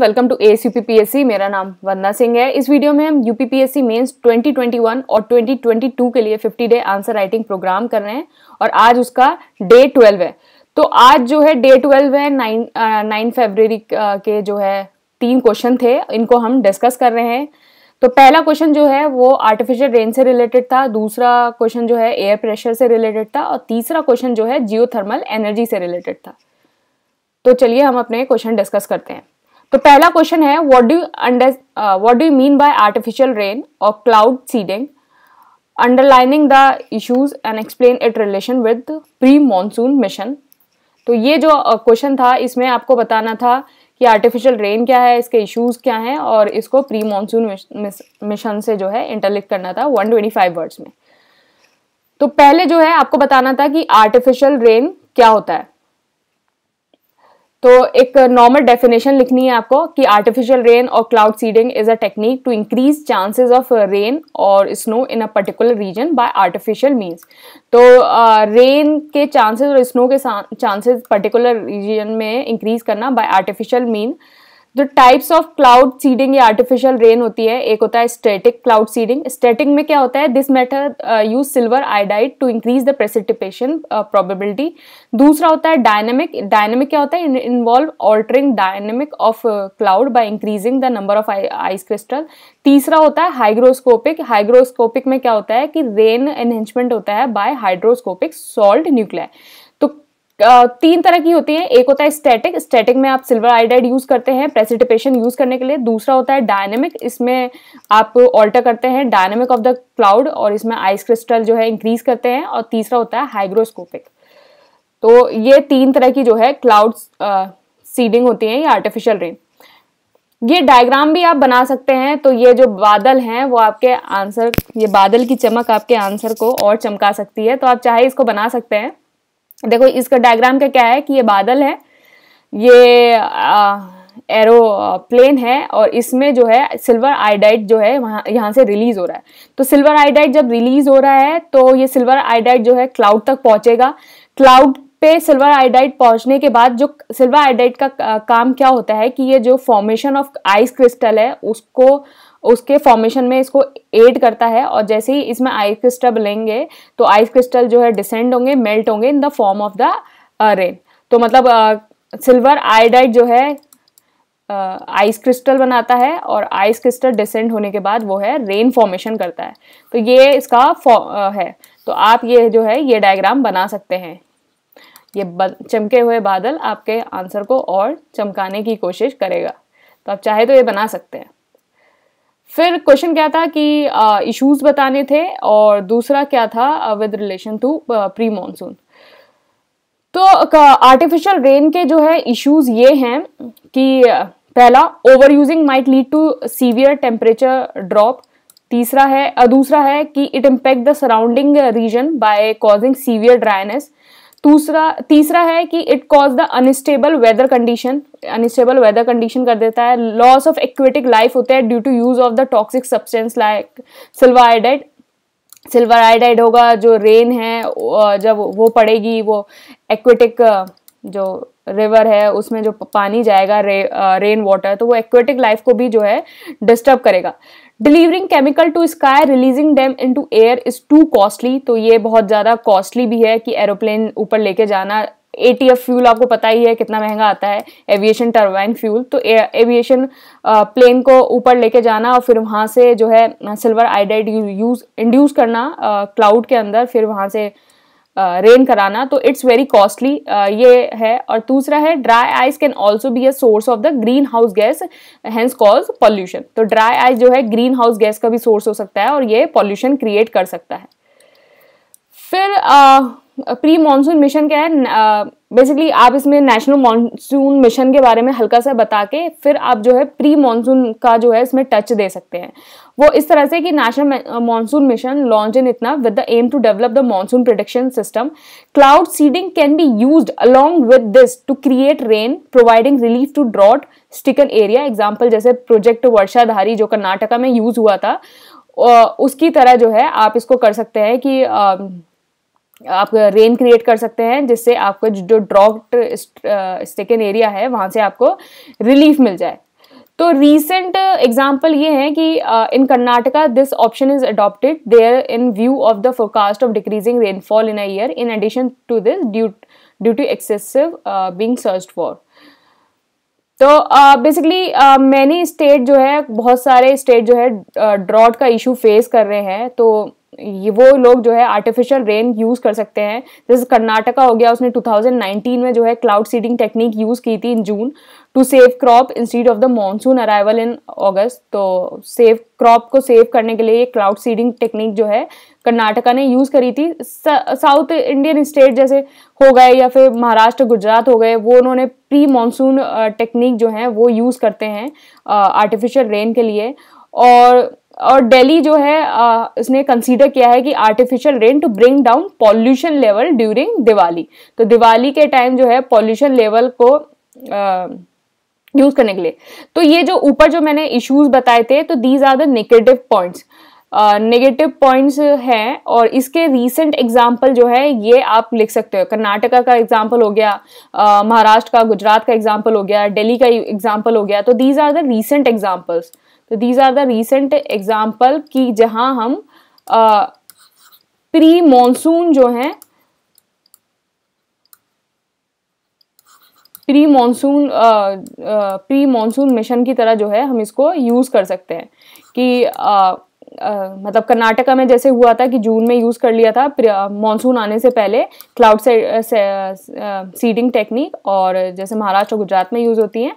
Welcome to S UPPSC मेरा नाम वंदना सिंह है इस वीडियो में हम यूपीपीएससी मेंस 2021 और 2022 के लिए 50 डे आंसर राइटिंग प्रोग्राम कर रहे हैं और आज उसका डे 12 है तो आज जो है डे 12 है नाइन नाइन फेबररी के जो है तीन क्वेश्चन थे इनको हम डिस्कस कर रहे हैं तो पहला क्वेश्चन जो है वो आर्टिफिशियल रेन से रिलेटेड था दूसरा क्वेश्चन जो है एयर प्रेशर से रिलेटेड था और तीसरा क्वेश्चन जो है जियो एनर्जी से रिलेटेड था तो चलिए हम अपने क्वेश्चन डिस्कस करते हैं तो पहला क्वेश्चन है what do under what do you mean by artificial rain और cloud seeding underlining the issues and explain it relation with pre monsoon mission तो ये जो क्वेश्चन uh, था इसमें आपको बताना था कि आर्टिफिशियल रेन क्या है इसके इश्यूज क्या हैं और इसको प्री मानसून मिशन से जो है इंटरलिक करना था 125 वर्ड्स में तो पहले जो है आपको बताना था कि आर्टिफिशियल रेन क्या होता है तो एक नॉर्मल डेफिनेशन लिखनी है आपको कि आर्टिफिशियल रेन uh, तो, uh, और cloud seeding is a technique to increase chances of rain और snow in a particular region by artificial means तो रेन uh, के चांसेस और स्नो के चांसेस पर्टिकुलर रीजन में इंक्रीज करना बाय आर्टिफिशियल मीन जो टाइप्स ऑफ क्लाउड सीडिंग या artificial rain होती है एक होता है स्टैटिक क्लाउड सीडिंग स्टैटिक में क्या होता है this method use silver iodide to increase the precipitation probability दूसरा होता है डायनेमिक डायनेमिक क्या होता है involve altering dynamic of cloud by increasing the number of ice crystal तीसरा होता है हाइग्रोस्कोपिक हाइग्रोस्कोपिक में क्या होता है कि रेन एनहेंचमेंट होता है बाय हाइड्रोस्कोपिक सॉल्ट न्यूक्लियर तीन तरह की होती है एक होता है स्टैटिक स्टैटिक में आप सिल्वर आइडाइड यूज़ करते हैं प्रेसिटिपेशन यूज़ करने के लिए दूसरा होता है डायनेमिक इसमें आप ऑल्टर करते हैं डायनेमिक ऑफ द क्लाउड और इसमें आइस क्रिस्टल जो है इंक्रीज करते हैं और तीसरा होता है हाइग्रोस्कोपिक तो ये तीन तरह की जो है क्लाउड सीडिंग होती है या आर्टिफिशियल रेन ये डायग्राम भी आप बना सकते हैं तो ये जो बादल हैं वो आपके आंसर ये बादल की चमक आपके आंसर को और चमका सकती है तो आप चाहे इसको बना सकते हैं देखो इसका डायग्राम का क्या है कि ये बादल है ये एरो प्लेन है और इसमें जो है सिल्वर आइडाइड जो है वहाँ यहाँ से रिलीज़ हो रहा है तो सिल्वर आइडाइड जब रिलीज़ हो रहा है तो ये सिल्वर आइडाइड जो है क्लाउड तक पहुँचेगा क्लाउड पे सिल्वर आइडाइड पहुंचने के बाद जो सिल्वर आइडाइड का काम क्या होता है कि ये जो फॉर्मेशन ऑफ आइस क्रिस्टल है उसको उसके फॉर्मेशन में इसको एड करता है और जैसे ही इसमें आइस क्रिस्टल लेंगे तो आइस क्रिस्टल जो है डिसेंड होंगे मेल्ट होंगे in the form of the rain तो मतलब सिल्वर uh, आयोडाइड जो है आइस uh, क्रिस्टल बनाता है और आइस क्रिस्टल डिसेंड होने के बाद वो है रेन फॉर्मेशन करता है तो ये इसका आ, uh, है तो आप ये जो है ये डायग्राम बना सकते हैं ये चमके हुए बादल आपके आंसर को और चमकाने की कोशिश करेगा तो आप चाहे तो ये बना सकते हैं फिर क्वेश्चन क्या था कि इश्यूज बताने थे और दूसरा क्या था with relation to pre monsoon तो आर्टिफिशियल रेन के जो है इश्यूज ये हैं कि पहला over using might lead to severe temperature drop तीसरा है दूसरा है कि it impact the surrounding region by causing severe dryness दूसरा तीसरा है कि it cause the unstable weather condition unstable weather condition कर देता है लॉस ऑफ एक्वेटिक लाइफ होता है due to use of the toxic substance like silver silver iodide होगा जो रेन है जब वो पड़ेगी वो एक्वेटिक जो रिवर है उसमें जो पानी जाएगा रे, रेन वाटर तो वो एक्वेटिक लाइफ को भी जो है डिस्टर्ब करेगा delivering chemical to sky releasing them into air is too costly तो ये बहुत ज़्यादा कॉस्टली भी है कि एरोप्लेन ऊपर लेके जाना ए टी एफ फ्यूल आपको पता ही है कितना महंगा आता है एविएशन टर्बाइन फ्यूल तो एविएशन प्लेन को ऊपर लेके जाना और फिर वहाँ से जो है सिल्वर आइडाइड यूज इंड्यूस करना क्लाउड के अंदर फिर वहाँ से रेन कराना तो इट्स वेरी कॉस्टली ये है और दूसरा है dry ice can also be a source of the greenhouse gas hence cause pollution तो ड्राई आइस जो है ग्रीन हाउस गैस का भी सोर्स हो सकता है और ये पॉल्यूशन क्रिएट कर सकता है फिर uh, प्री मानसून मिशन क्या है बेसिकली आप इसमें नेशनल मानसून मिशन के बारे में हल्का सा बता के फिर आप जो है प्री मानसून का जो है इसमें टच दे सकते हैं वो इस तरह से कि national monsoon mission launch in इतना with the aim to develop the monsoon prediction system cloud seeding can be use along with this to create rain providing relief to drought stricken area example जैसे project Varshadhari जो कर्नाटका में use हुआ था उसकी तरह जो है आप इसको कर सकते हैं कि आप रेन क्रिएट कर सकते हैं जिससे आपको जो ड्रॉट स्टेकन एरिया है वहाँ से आपको रिलीफ मिल जाए तो रीसेंट एग्जाम्पल ये है कि in Karnataka this option is adopted there in view of the forecast of decreasing rainfall in a year in addition to this due due to excessive being search for तो basically many state जो है बहुत सारे state जो है drought uh, का issue face कर रहे हैं तो ये वो लोग जो है आर्टिफिशियल रेन यूज़ कर सकते हैं जैसे कर्नाटका हो गया उसने 2019 में जो है क्लाउड सीडिंग टेक्निक यूज़ की थी in June to save crop instead of the monsoon arrival in August तो सेव क्रॉप को सेव करने के लिए ये क्लाउड सीडिंग टेक्निक जो है कर्नाटका ने यूज़ करी थी साउथ इंडियन स्टेट जैसे हो गए या फिर महाराष्ट्र गुजरात हो गए वो उन्होंने प्री मानसून टेक्निक जो है वो यूज़ करते हैं आर्टिफिशियल रेन के लिए और और दिल्ली जो है आ, इसने कंसीडर किया है कि artificial rain to bring down pollution level during Diwali तो दिवाली के टाइम जो है पॉल्यूशन लेवल को आ, यूज करने के लिए तो ये जो ऊपर जो मैंने इश्यूज बताए थे तो these are the negative points negative points हैं और इसके रीसेंट एग्जाम्पल जो है ये आप लिख सकते हो कर्नाटका का एग्जाम्पल हो गया महाराष्ट्र का गुजरात का एग्जाम्पल हो गया दिल्ली का एग्जाम्पल हो गया तो these are the recent examples तो these are the recent example कि जहाँ हम प्री मॉनसून जो हैं pre monsoon pre monsoon mission की तरह जो है हम इसको यूज़ कर सकते हैं कि आ, आ, मतलब कर्नाटका में जैसे हुआ था कि जून में यूज़ कर लिया था मानसून आने से पहले क्लाउड से, से, सीडिंग टेक्निक और जैसे महाराष्ट्र गुजरात में यूज़ होती हैं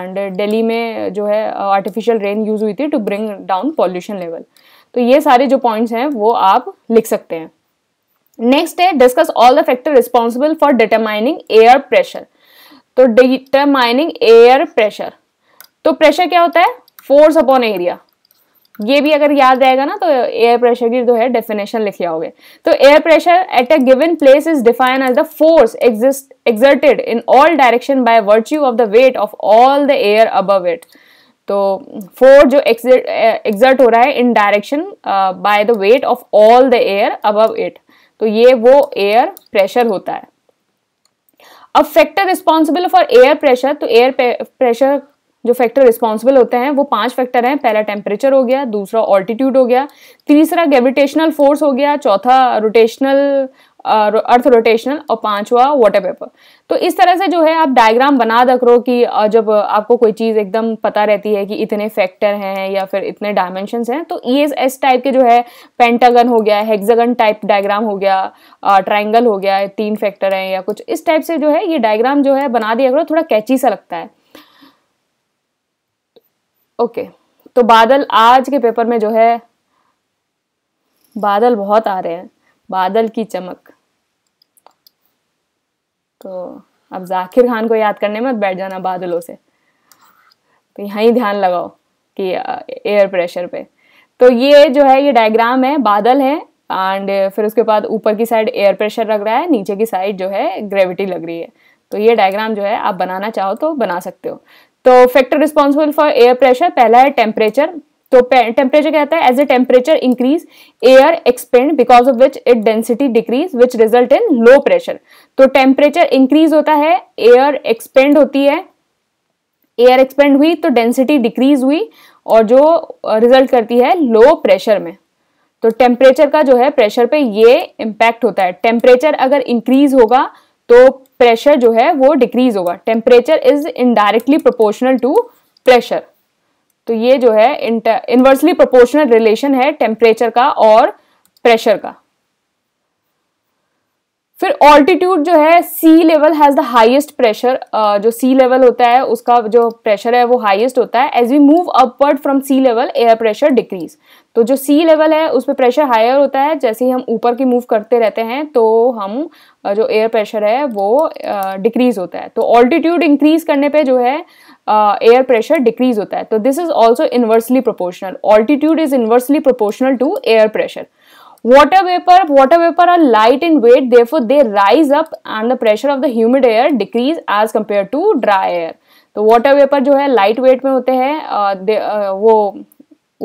एंड दिल्ली uh, में जो है आर्टिफिशियल रेन यूज़ हुई थी to bring down pollution level तो ये सारे जो पॉइंट्स हैं वो आप लिख सकते हैं नेक्स्ट है discuss all the factor responsible for determining air pressure तो डिटरमाइनिंग एयर प्रेशर तो प्रेशर क्या होता है फोर्स अपॉन एरिया ये भी अगर याद रहेगा ना तो एयर प्रेशर की जो है डेफिनेशन लिख लिया तो air pressure at a given place is define as the force exist exerted in all direction by virtue of the weight of all the air above it तो फोर्स जो exert eh, हो रहा है in direction by the weight of all the air above it तो ये वो air pressure होता है अब factor responsible for air pressure तो एयर प्रेशर जो फैक्टर रिस्पॉन्सिबल होते हैं वो पांच फैक्टर हैं पहला टेम्परेचर हो गया दूसरा ऑल्टीट्यूड हो गया तीसरा ग्रेविटेशनल फोर्स हो गया चौथा रोटेशनल अर्थ रोटेशनल और पांचवा वाटर पेपर तो इस तरह से जो है आप डायग्राम बना रख रो कि जब आपको कोई चीज़ एकदम पता रहती है कि इतने फैक्टर हैं या फिर इतने डायमेंशन हैं तो ये एस टाइप के जो है पेंटागन हो गया हेक्सागन टाइप डायग्राम हो गया ट्राइंगल हो गया तीन फैक्टर हैं या कुछ इस टाइप से जो है ये डायग्राम जो है बना दिया करो थोड़ा कैची सा लगता है ओके तो बादल आज के पेपर में जो है बादल बहुत आ रहे हैं बादल की चमक तो अब जाकिर खान को याद करने मत बैठ जाना बादलों से तो यहाँ ही ध्यान लगाओ कि एयर प्रेशर पे तो ये जो है ये डायग्राम है बादल है एंड फिर उसके बाद ऊपर की साइड एयर प्रेशर लग रहा है नीचे की साइड जो है ग्रेविटी लग रही है तो ये डायग्राम जो है आप बनाना चाहो तो बना सकते हो तो factor responsible for air pressure पहला है टेम्परेचर तो टेम्परेचर कहता है as a temperature increase air expand because of which it density decrease which result in low pressure तो टेम्परेचर इंक्रीज होता है एयर एक्सपेंड होती है एयर एक्सपेंड हुई तो डेंसिटी डिक्रीज हुई और जो रिजल्ट करती है लो प्रेशर में तो टेम्परेचर का जो है प्रेशर पे ये इम्पैक्ट होता है टेम्परेचर अगर इंक्रीज होगा तो प्रेशर जो है वो डिक्रीज होगा temperature is indirectly proportional to pressure तो ये जो है इन्वर्सली प्रोपोर्शनल रिलेशन है टेम्परेचर का और प्रेशर का फिर ऑल्टीट्यूड जो है sea level has the highest pressure जो सी लेवल होता है उसका जो प्रेशर है वो हाइएस्ट होता है as we move upward from sea level air pressure decrease तो जो सी लेवल है उस पर प्रेशर हायर होता है जैसे ही हम ऊपर की मूव करते रहते हैं तो हम uh, जो एयर प्रेशर है वो डिक्रीज uh, होता है तो ऑल्टीट्यूड इंक्रीज करने पे जो है एयर प्रेशर डिक्रीज होता है तो this is also inversely proportional altitude is inversely proportional to air pressure Water vapor, water vapor are light in weight, therefore they rise up and the pressure of the humid air decrease as compared to dry air. तो water vapor जो है light weight में होते हैं दे वो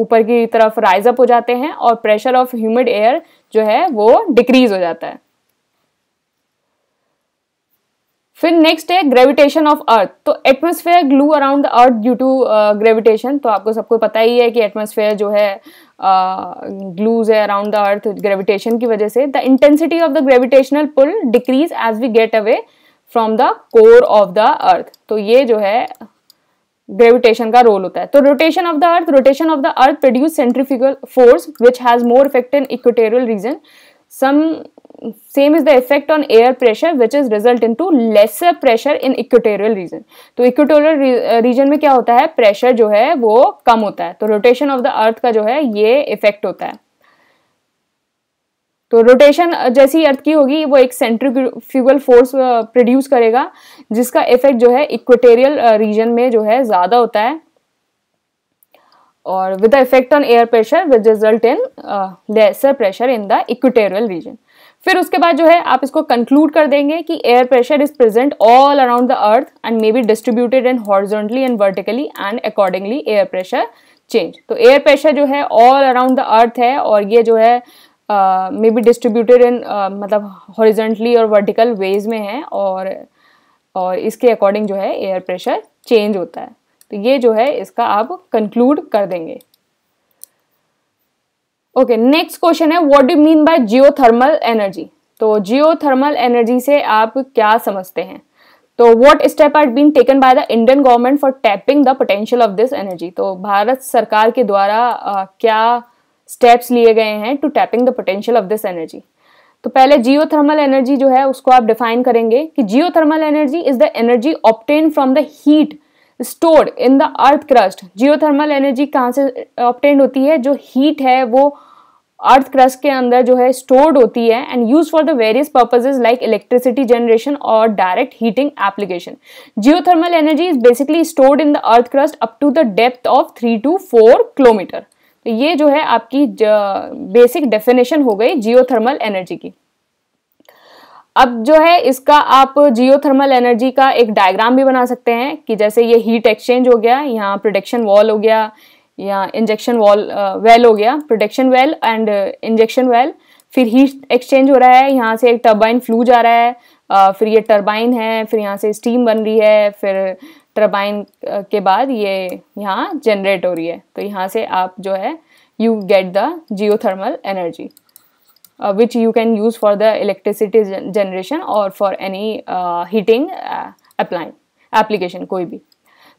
ऊपर की तरफ राइज अप हो जाते हैं और प्रेशर ऑफ ह्यूमिड एयर जो है वो डिक्रीज हो जाता है फिर नेक्स्ट है ग्रेविटेशन ऑफ अर्थ तो atmosphere glue around the earth due to gravitation तो आपको सबको पता ही है कि एटमोसफेयर जो है ग्लूज uh, है अराउंड द अर्थ ग्रेविटेशन की वजह से the intensity of the gravitational pull decrease as we get away from the core of the earth तो ये जो है ग्रेविटेशन का रोल होता है तो rotation of the earth rotation of the earth produce centrifugal force which has more effect in equatorial region some same is the effect on air pressure which is result into lesser pressure in equatorial region तो equatorial region uh, में क्या होता है pressure जो है वो कम होता है तो रोटेशन ऑफ द अर्थ का जो है ये इफेक्ट होता है तो रोटेशन uh, जैसी अर्थ की होगी वो एक सेंट्रीफ्यूगल फोर्स प्रोड्यूस करेगा जिसका इफेक्ट जो है इक्वेटेरियल रीजन uh, में जो है ज्यादा होता है और with the effect on air pressure with result in lesser pressure in the equatorial region फिर उसके बाद जो है आप इसको कंक्लूड कर देंगे कि air pressure is present all around the earth and may be distributed and horizontally and vertically and accordingly air pressure change तो एयर प्रेशर जो है ऑल अराउंड द अर्थ है और ये जो है मे बी डिस्ट्रीब्यूटेड इन मतलब हॉरिजेंटली और वर्टिकल वेज में है और और इसके अकॉर्डिंग जो है एयर प्रेशर चेंज होता है तो ये जो है इसका आप कंक्लूड कर देंगे ओके नेक्स्ट क्वेश्चन है what do mean by geothermal energy तो जियोथर्मल एनर्जी से आप क्या समझते हैं तो what step are been taken by the Indian government for tapping the potential of this energy तो भारत सरकार के द्वारा आ, क्या स्टेप्स लिए गए हैं to tapping the potential of this energy तो पहले जियोथर्मल एनर्जी जो है उसको आप डिफाइन करेंगे कि geothermal energy is the energy obtain from the heat stored in the earth crust geothermal energy कहाँ से ऑप्टेंड होती है जो हीट है वो अर्थ क्रस्ट के अंदर जो है स्टोर्ड होती है and use for the various purposes like electricity generation और direct heating application geothermal energy is basically stored in the earth crust up to the depth of three to four kilometer तो ये जो है आपकी basic definition हो गई geothermal energy की अब जो है इसका आप जियोथर्मल एनर्जी का एक डायग्राम भी बना सकते हैं कि जैसे ये हीट एक्सचेंज हो गया यहाँ प्रोडक्शन वॉल हो गया या इंजेक्शन वॉल वेल हो गया production well and injection well फिर हीट एक्सचेंज हो रहा है यहाँ से एक टर्बाइन फ्लू जा रहा है uh, फिर ये टर्बाइन है फिर यहाँ से स्टीम बन रही है फिर टर्बाइन uh, के बाद ये यहाँ जनरेट हो रही है तो यहाँ से आप जो है you get the thermal energy which you can use for the electricity generation और for any heating applying application कोई भी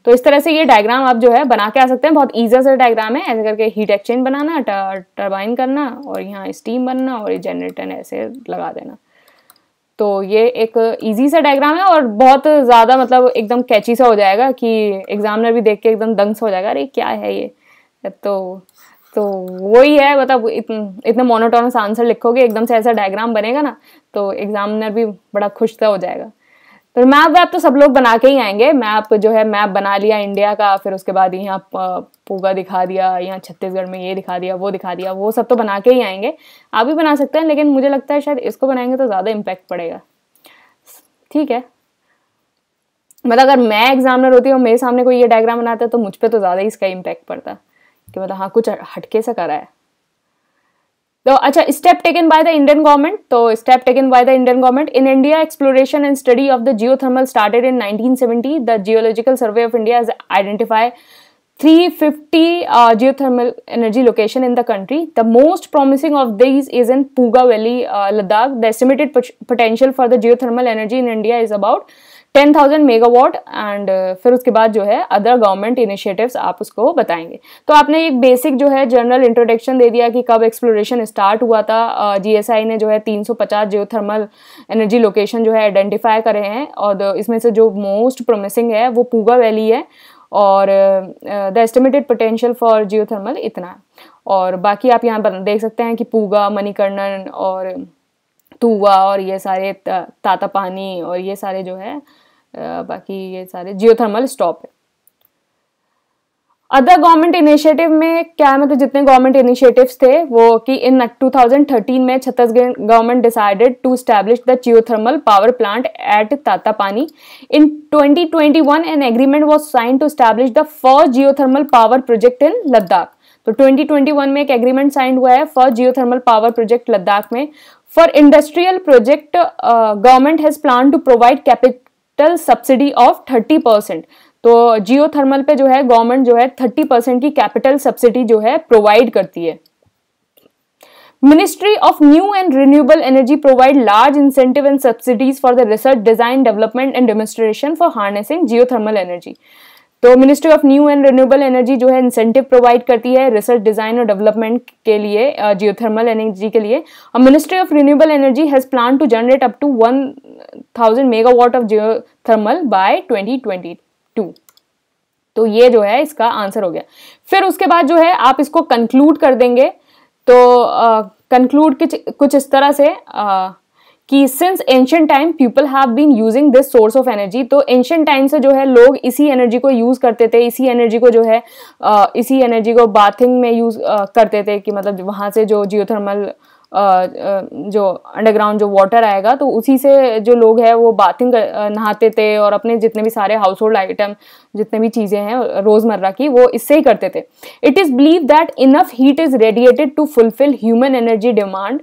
तो इस तरह से ये डायग्राम आप जो है बना के आ सकते हैं बहुत ईजी से डायग्राम है ऐसे करके हीट एक्सचेंज बनाना टर्बाइन करना और यहाँ स्टीम बनना और ये जनरेटर ऐसे लगा देना तो ये एक इजी सा डायग्राम है और बहुत ज़्यादा मतलब एकदम कैची सा हो जाएगा कि एग्जामिनर भी देख के एकदम दंग सा हो जाएगा अरे क्या है ये तो तो वही है मतलब इतने मोनोटोनस आंसर लिखोगे एकदम से ऐसा डायग्राम बनेगा ना तो एग्जामिनर भी बड़ा खुश सा हो जाएगा फिर मैप वैप तो सब लोग बना के ही आएंगे मैप जो है मैप बना लिया इंडिया का फिर उसके बाद यहाँ पूगा दिखा दिया यहाँ छत्तीसगढ़ में ये दिखा दिया वो दिखा दिया वो सब तो बना के ही आएंगे आप भी बना सकते हैं लेकिन मुझे लगता है शायद इसको बनाएंगे तो ज़्यादा इम्पैक्ट पड़ेगा ठीक है मतलब अगर मैं एग्जामिनर होती हूँ मेरे सामने कोई ये डायग्राम बनाता है तो मुझ पर तो ज़्यादा ही इसका इम्पैक्ट पड़ता कि मतलब हाँ कुछ हटके से करा है अच्छा, तो अच्छा step taken by the Indian government तो step taken by the Indian government in India exploration and study of the geothermal started in 1970 the geological survey of India identify 350 geothermal energy location in the country the most promising of this is in Puga valley Ladakh the estimated potential for the geothermal energy in India is about ten thousand megawatt and फिर उसके बाद जो है other government initiatives आप उसको बताएंगे तो आपने एक बेसिक जो है जनरल इंट्रोडक्शन दे दिया कि कब एक्सप्लोरेशन स्टार्ट हुआ था जीएसआई ने जो है 350 जियोथर्मल एनर्जी लोकेशन जो है आइडेंटिफाई करे हैं और इसमें से जो मोस्ट प्रोमिसिंग है वो पूगा वैली है और the estimated potential for geothermal इतना और बाकी आप यहाँ देख सकते हैं कि पूगा मणिकर्णन और तुआ और ये सारे ताता पानी और ये सारे जो है बाकी ये सारे जियोथर्मल स्टॉप है अदर गवर्नमेंट इनिशिएटिव में क्या है मतलब जितने गवर्नमेंट इनिशिएटिव्स थे वो कि इन 2013 में Chhattisgarh government decided to establish the geothermal power plant at Tatapani in 2021 an agreement was sign to establish the first geothermal power project in Ladakh तो 2021 में एक एग्रीमेंट साइन हुआ है for geothermal power project Ladakh में for industrial project government has plan to provide capital subsidy of thirty percent तो geothermal पे जो है गवर्नमेंट जो है थर्टी परसेंट की कैपिटल सब्सिडी जो है प्रोवाइड करती है ministry of new and renewable energy provide large incentive and subsidies for the research design development and demonstration for harnessing geothermal energy तो ministry of new and renewable energy जो है incentive provide करती है research design और development के लिए geothermal energy के लिए और ministry of renewable energy has plan to generate up to one thousand megawatt of geothermal by twenty twenty two तो ये जो है इसका आंसर हो गया फिर उसके बाद जो है आप इसको कंक्लूड कर देंगे तो कंक्लूड uh, कुछ इस तरह से uh, कि since ancient time people have been using this source of energy तो एंशियंट टाइम से जो है लोग इसी एनर्जी को यूज़ करते थे इसी एनर्जी को जो है इसी एनर्जी को बाथिंग में यूज़ करते थे कि मतलब वहाँ से जो जियोथर्मल जो अंडरग्राउंड जो वाटर आएगा तो उसी से जो लोग हैं वो बाथिंग नहाते थे और अपने जितने भी सारे हाउस होल्ड आइटम जितने भी चीज़ें हैं रोज़मर्रा की वो इससे ही करते थे it is believe that enough heat is radiated to fulfil human energy demand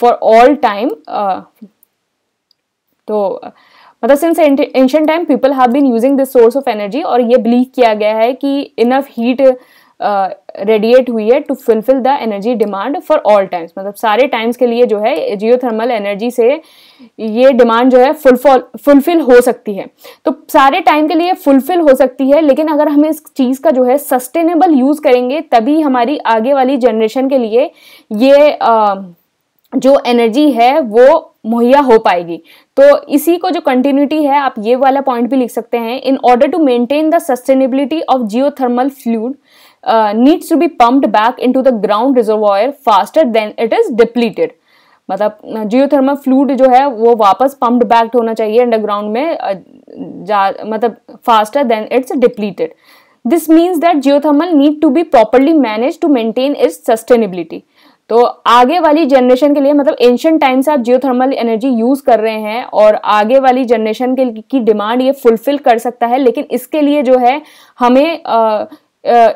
for all time तो मतलब since ancient time people have been using this source of energy और ये बिलीव किया गया है कि इनफ हीट रेडिएट हुई है to fulfil the energy demand for all times मतलब सारे टाइम्स के लिए जो है जियोथर्मल एनर्जी से ये डिमांड जो है फुलफॉल फुलफिल हो सकती है तो सारे टाइम के लिए फुलफिल हो सकती है लेकिन अगर हम इस चीज़ का जो है सस्टेनेबल यूज़ करेंगे तभी हमारी आगे वाली जनरेशन के लिए ये uh, जो एनर्जी है वो मुहैया हो पाएगी तो इसी को जो कंटिन्यूटी है आप ये वाला पॉइंट भी लिख सकते हैं in order to maintain the sustainability of geothermal fluid needs to be pumped back into the ground reservoir faster than it is depleted मतलब जियोथर्मल फ्लूड जो है वो वापस पम्प्ड बैक होना चाहिए अंडरग्राउंड में uh, जा मतलब faster than it's depleted this means that geothermal need to be properly manage to maintain its sustainability तो आगे वाली जनरेशन के लिए मतलब एंशियंट टाइम से आप जियोथर्मल एनर्जी यूज़ कर रहे हैं और आगे वाली जनरेशन के की डिमांड ये फुलफिल कर सकता है लेकिन इसके लिए जो है हमें आ,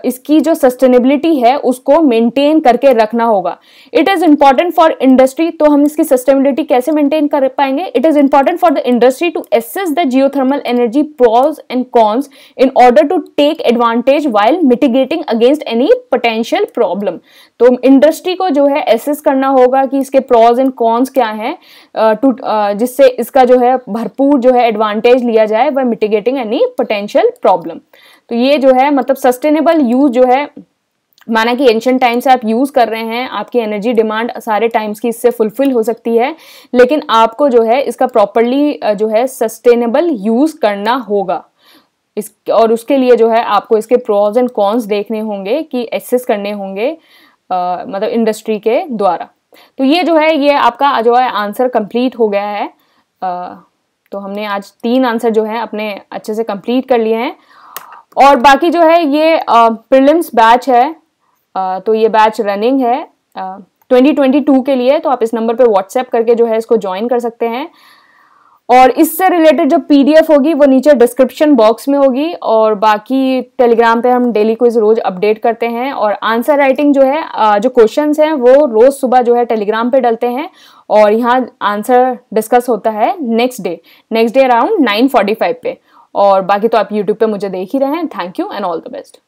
इसकी जो सस्टेनेबिलिटी है उसको मेंटेन करके रखना होगा it is important for industry तो हम इसकी सस्टेनेबिलिटी कैसे मेंटेन कर पाएंगे it is important for the industry to assess the geothermal energy pros and cons in order to take advantage while mitigating against any potential problem तो industry को जो है एसेस करना होगा कि इसके प्रॉज एंड कॉन्स क्या हैं टू जिससे इसका जो है भरपूर जो है एडवांटेज लिया जाए by mitigating any potential problem तो ये जो है मतलब सस्टेनेबल यूज जो है माना कि एंशंट टाइम से आप यूज़ कर रहे हैं आपकी एनर्जी डिमांड सारे टाइम्स की इससे फुलफिल हो सकती है लेकिन आपको जो है इसका प्रॉपरली जो है सस्टेनेबल यूज़ करना होगा इस और उसके लिए जो है आपको इसके प्रॉज एंड कॉन्स देखने होंगे कि एक्सेस करने होंगे आ, मतलब इंडस्ट्री के द्वारा तो ये जो है ये आपका जो है आंसर कंप्लीट हो गया है आ, तो हमने आज तीन आंसर जो है अपने अच्छे से कंप्लीट कर लिए हैं और बाकी जो है ये प्रिलिम्स बैच है आ, तो ये बैच रनिंग है 2022 के लिए तो आप इस नंबर पे व्हाट्सएप करके जो है इसको ज्वाइन कर सकते हैं और इससे रिलेटेड जो पीडीएफ होगी वो नीचे डिस्क्रिप्शन बॉक्स में होगी और बाकी टेलीग्राम पे हम डेली क्विज रोज अपडेट करते हैं और आंसर राइटिंग जो है जो क्वेश्चंस हैं वो रोज सुबह जो है टेलीग्राम पे डलते हैं और यहाँ आंसर डिस्कस होता है next day next day around nine पे और बाकी तो आप यूट्यूब पे मुझे देख ही रहे हैं thank you and all the best